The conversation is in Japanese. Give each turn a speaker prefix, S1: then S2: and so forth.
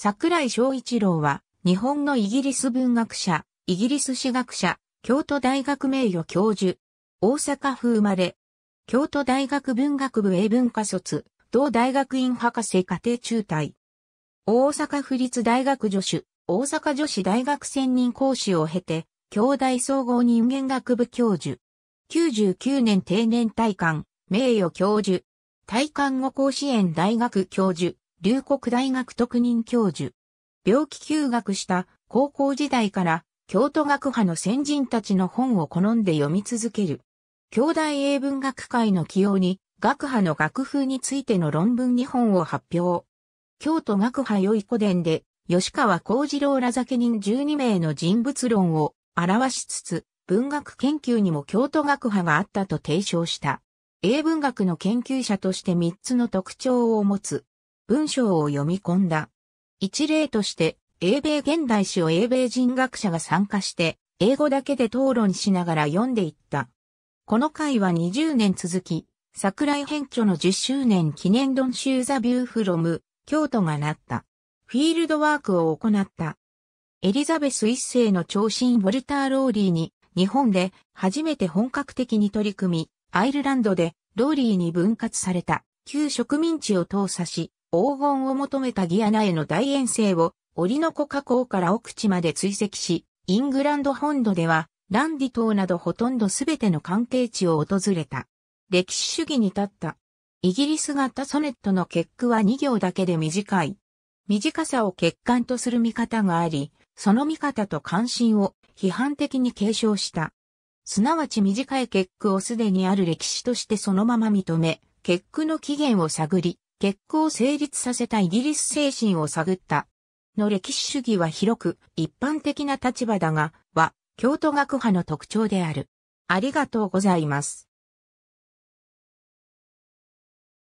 S1: 桜井昭一郎は、日本のイギリス文学者、イギリス史学者、京都大学名誉教授、大阪府生まれ、京都大学文学部英文科卒、同大学院博士家庭中退。大阪府立大学助手、大阪女子大学専任講師を経て、京大総合人間学部教授。99年定年退官、名誉教授。退官後甲子園大学教授。龍谷大学特任教授。病気休学した高校時代から京都学派の先人たちの本を好んで読み続ける。京大英文学会の起用に学派の学風についての論文2本を発表。京都学派良い古伝で吉川幸次郎ら酒人12名の人物論を表しつつ、文学研究にも京都学派があったと提唱した。英文学の研究者として3つの特徴を持つ。文章を読み込んだ。一例として、英米現代史を英米人学者が参加して、英語だけで討論しながら読んでいった。この回は20年続き、桜井編著の10周年記念ドンシューザビューフロム、京都がなった。フィールドワークを行った。エリザベス一世の長身ウォルター・ローリーに、日本で初めて本格的に取り組み、アイルランドでローリーに分割された旧植民地を投査し、黄金を求めたギアナへの大遠征を、折の子河口から奥地まで追跡し、イングランド本土では、ランディ島などほとんどすべての関係地を訪れた。歴史主義に立った。イギリス型ソネットの結句は2行だけで短い。短さを欠陥とする見方があり、その見方と関心を批判的に継承した。すなわち短い結句をすでにある歴史としてそのまま認め、結句の起源を探り、結婚成立させたイギリス精神を探った。の歴史主義は広く一般的な立場だが、は、京都学派の特徴である。ありがとうございます。